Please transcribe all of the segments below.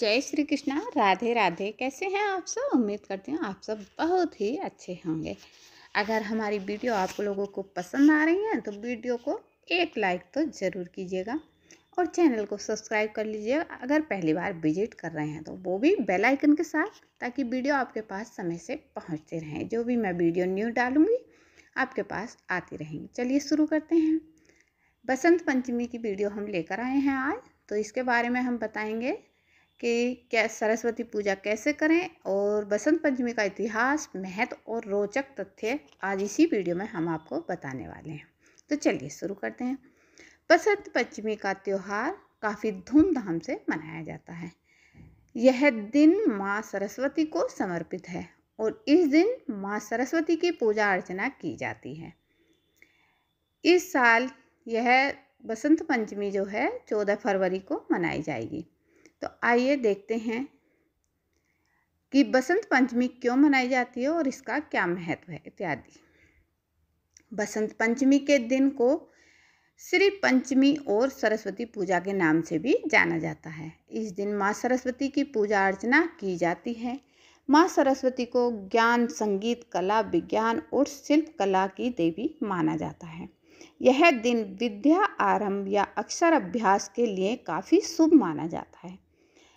जय श्री कृष्णा राधे राधे कैसे हैं आप सब उम्मीद करती हूँ आप सब बहुत ही अच्छे होंगे अगर हमारी वीडियो आप लोगों को पसंद आ रही है तो वीडियो को एक लाइक तो ज़रूर कीजिएगा और चैनल को सब्सक्राइब कर लीजिएगा अगर पहली बार विजिट कर रहे हैं तो वो भी बेल आइकन के साथ ताकि वीडियो आपके पास समय से पहुँचते रहें जो भी मैं वीडियो न्यू डालूँगी आपके पास आती रहेंगी चलिए शुरू करते हैं बसंत पंचमी की वीडियो हम लेकर आए हैं आज तो इसके बारे में हम बताएंगे कि क्या सरस्वती पूजा कैसे करें और बसंत पंचमी का इतिहास महत्व और रोचक तथ्य आज इसी वीडियो में हम आपको बताने वाले हैं तो चलिए शुरू करते हैं बसंत पंचमी का त्यौहार काफ़ी धूमधाम से मनाया जाता है यह दिन माँ सरस्वती को समर्पित है और इस दिन माँ सरस्वती की पूजा अर्चना की जाती है इस साल यह बसंत पंचमी जो है चौदह फरवरी को मनाई जाएगी तो आइए देखते हैं कि बसंत पंचमी क्यों मनाई जाती है और इसका क्या महत्व है इत्यादि बसंत पंचमी के दिन को श्री पंचमी और सरस्वती पूजा के नाम से भी जाना जाता है इस दिन माँ सरस्वती की पूजा अर्चना की जाती है माँ सरस्वती को ज्ञान संगीत कला विज्ञान और शिल्प कला की देवी माना जाता है यह दिन विद्या आरंभ या अक्षर अभ्यास के लिए काफ़ी शुभ माना जाता है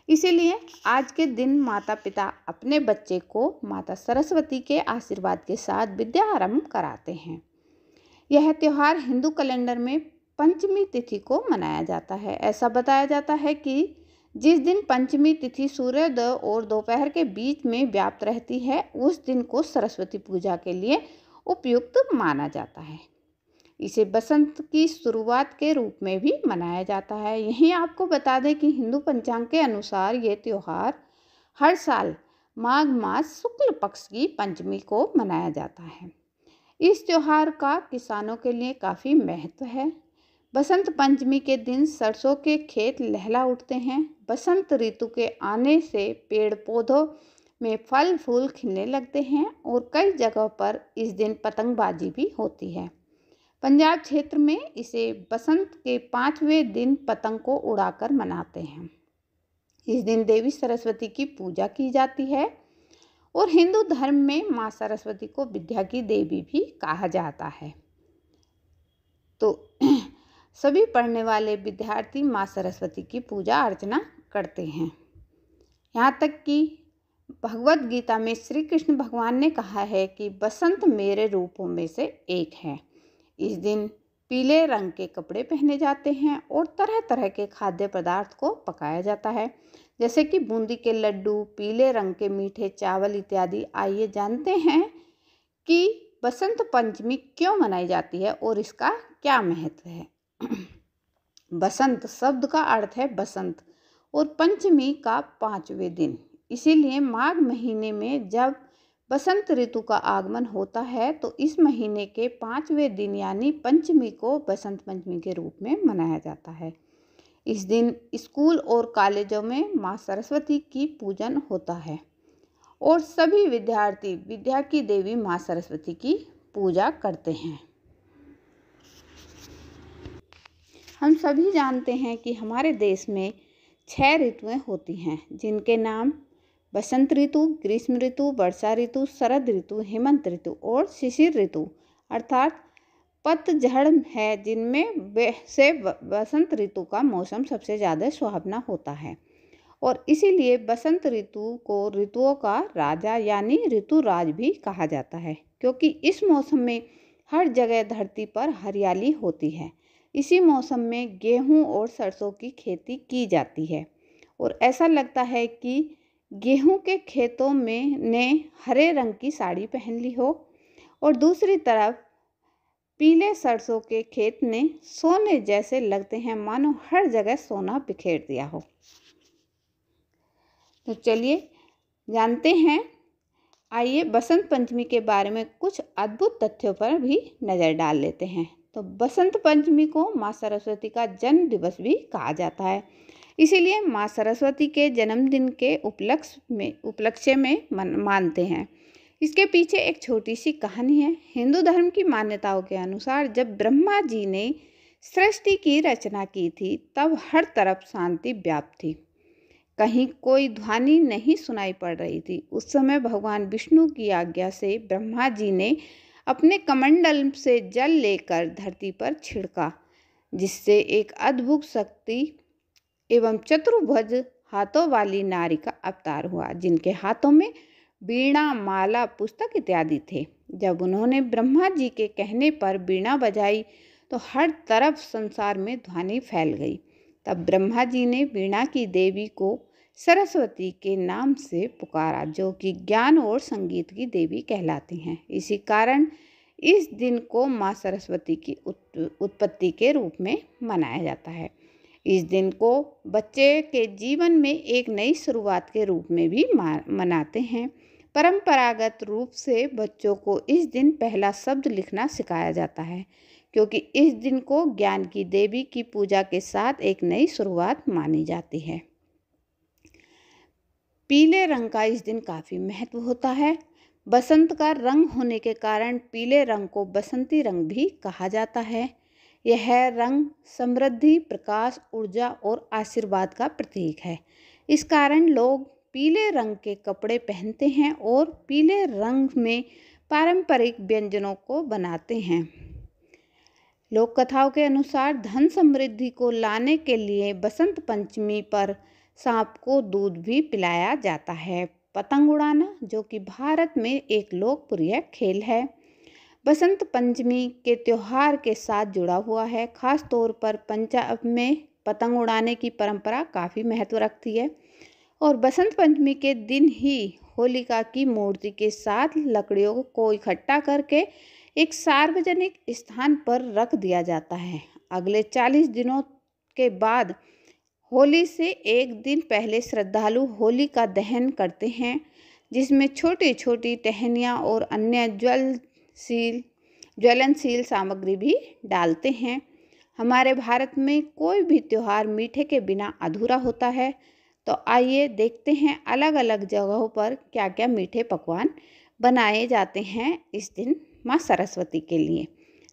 इसीलिए आज के दिन माता पिता अपने बच्चे को माता सरस्वती के आशीर्वाद के साथ विद्या आरंभ कराते हैं यह त्यौहार हिंदू कैलेंडर में पंचमी तिथि को मनाया जाता है ऐसा बताया जाता है कि जिस दिन पंचमी तिथि सूर्योदय और दोपहर के बीच में व्याप्त रहती है उस दिन को सरस्वती पूजा के लिए उपयुक्त माना जाता है इसे बसंत की शुरुआत के रूप में भी मनाया जाता है यहीं आपको बता दें कि हिंदू पंचांग के अनुसार ये त्यौहार हर साल माघ मास शुक्ल पक्ष की पंचमी को मनाया जाता है इस त्यौहार का किसानों के लिए काफ़ी महत्व है बसंत पंचमी के दिन सरसों के खेत लहला उठते हैं बसंत ऋतु के आने से पेड़ पौधों में फल फूल खिलने लगते हैं और कई जगह पर इस दिन पतंगबाजी भी होती है पंजाब क्षेत्र में इसे बसंत के पाँचवें दिन पतंग को उड़ाकर मनाते हैं इस दिन देवी सरस्वती की पूजा की जाती है और हिंदू धर्म में माँ सरस्वती को विद्या की देवी भी कहा जाता है तो सभी पढ़ने वाले विद्यार्थी माँ सरस्वती की पूजा अर्चना करते हैं यहाँ तक कि भगवत गीता में श्री कृष्ण भगवान ने कहा है कि बसंत मेरे रूपों में से एक है इस दिन पीले रंग के कपड़े पहने जाते हैं और तरह तरह के खाद्य पदार्थ को पकाया जाता है जैसे कि बूंदी के लड्डू पीले रंग के मीठे चावल इत्यादि आइए जानते हैं कि बसंत पंचमी क्यों मनाई जाती है और इसका क्या महत्व है बसंत शब्द का अर्थ है बसंत और पंचमी का पांचवें दिन इसीलिए माघ महीने में जब बसंत ऋतु का आगमन होता है तो इस महीने के पाँचवें दिन यानी पंचमी को बसंत पंचमी के रूप में मनाया जाता है इस दिन स्कूल और कॉलेजों में माँ सरस्वती की पूजन होता है और सभी विद्यार्थी विद्या की देवी माँ सरस्वती की पूजा करते हैं हम सभी जानते हैं कि हमारे देश में छह ऋतुएं होती हैं जिनके नाम बसंत ऋतु ग्रीष्म ऋतु वर्षा ऋतु शरद ऋतु हेमंत ऋतु और शिशिर ऋतु अर्थात पतझड़ है जिनमें से बसंत ऋतु का मौसम सबसे ज़्यादा सुहावना होता है और इसीलिए बसंत ऋतु को ऋतुओं का राजा यानी ऋतु राज भी कहा जाता है क्योंकि इस मौसम में हर जगह धरती पर हरियाली होती है इसी मौसम में गेहूं और सरसों की खेती की जाती है और ऐसा लगता है कि गेहूं के खेतों में ने हरे रंग की साड़ी पहन ली हो और दूसरी तरफ पीले सरसों के खेत ने सोने जैसे लगते हैं मानो हर जगह सोना बिखेर दिया हो तो चलिए जानते हैं आइए बसंत पंचमी के बारे में कुछ अद्भुत तथ्यों पर भी नज़र डाल लेते हैं तो बसंत पंचमी को माँ सरस्वती का जन्म दिवस भी कहा जाता है इसीलिए माँ सरस्वती के जन्मदिन के उपलक्ष में उपलक्ष्य में मन, मानते हैं इसके पीछे एक छोटी सी कहानी है हिंदू धर्म की मान्यताओं के अनुसार जब ब्रह्मा जी ने सृष्टि की रचना की थी तब हर तरफ शांति व्याप्त थी कहीं कोई ध्वनि नहीं सुनाई पड़ रही थी उस समय भगवान विष्णु की आज्ञा से ब्रह्मा जी ने अपने कमंडल से जल लेकर धरती पर छिड़का जिससे एक अद्भुत शक्ति एवं चतुर्भुज हाथों वाली नारी का अवतार हुआ जिनके हाथों में बीणा माला पुस्तक इत्यादि थे जब उन्होंने ब्रह्मा जी के कहने पर बीणा बजाई तो हर तरफ संसार में ध्वनि फैल गई तब ब्रह्मा जी ने वीणा की देवी को सरस्वती के नाम से पुकारा जो कि ज्ञान और संगीत की देवी कहलाती हैं इसी कारण इस दिन को माँ सरस्वती की उत्पत्ति के रूप में मनाया जाता है इस दिन को बच्चे के जीवन में एक नई शुरुआत के रूप में भी मनाते हैं परंपरागत रूप से बच्चों को इस दिन पहला शब्द लिखना सिखाया जाता है क्योंकि इस दिन को ज्ञान की देवी की पूजा के साथ एक नई शुरुआत मानी जाती है पीले रंग का इस दिन काफ़ी महत्व होता है बसंत का रंग होने के कारण पीले रंग को बसंती रंग भी कहा जाता है यह रंग समृद्धि प्रकाश ऊर्जा और आशीर्वाद का प्रतीक है इस कारण लोग पीले रंग के कपड़े पहनते हैं और पीले रंग में पारंपरिक व्यंजनों को बनाते हैं लोक कथाओं के अनुसार धन समृद्धि को लाने के लिए बसंत पंचमी पर सांप को दूध भी पिलाया जाता है पतंग उड़ाना जो कि भारत में एक लोकप्रिय खेल है बसंत पंचमी के त्यौहार के साथ जुड़ा हुआ है ख़ास तौर पर पंजाब में पतंग उड़ाने की परंपरा काफ़ी महत्व रखती है और बसंत पंचमी के दिन ही होलिका की मूर्ति के साथ लकड़ियों को इकट्ठा करके एक सार्वजनिक स्थान पर रख दिया जाता है अगले चालीस दिनों के बाद होली से एक दिन पहले श्रद्धालु होली का दहन करते हैं जिसमें छोटी छोटी टहनियाँ और अन्य जल सील ज्वलनशील सामग्री भी डालते हैं हमारे भारत में कोई भी त्यौहार मीठे के बिना अधूरा होता है तो आइए देखते हैं अलग अलग जगहों पर क्या क्या मीठे पकवान बनाए जाते हैं इस दिन माँ सरस्वती के लिए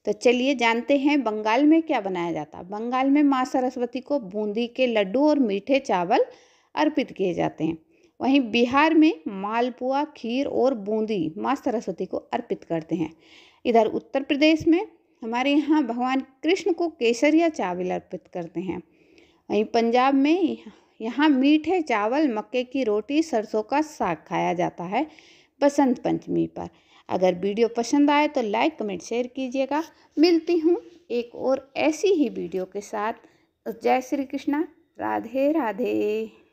तो चलिए जानते हैं बंगाल में क्या बनाया जाता है बंगाल में माँ सरस्वती को बूंदी के लड्डू और मीठे चावल अर्पित किए जाते हैं वहीं बिहार में मालपुआ खीर और बूंदी माँ सरस्वती को अर्पित करते हैं इधर उत्तर प्रदेश में हमारे यहाँ भगवान कृष्ण को केसरिया चावल अर्पित करते हैं वहीं पंजाब में यहाँ मीठे चावल मक्के की रोटी सरसों का साग खाया जाता है बसंत पंचमी पर अगर वीडियो पसंद आए तो लाइक कमेंट शेयर कीजिएगा मिलती हूँ एक और ऐसी ही वीडियो के साथ जय श्री कृष्णा राधे राधे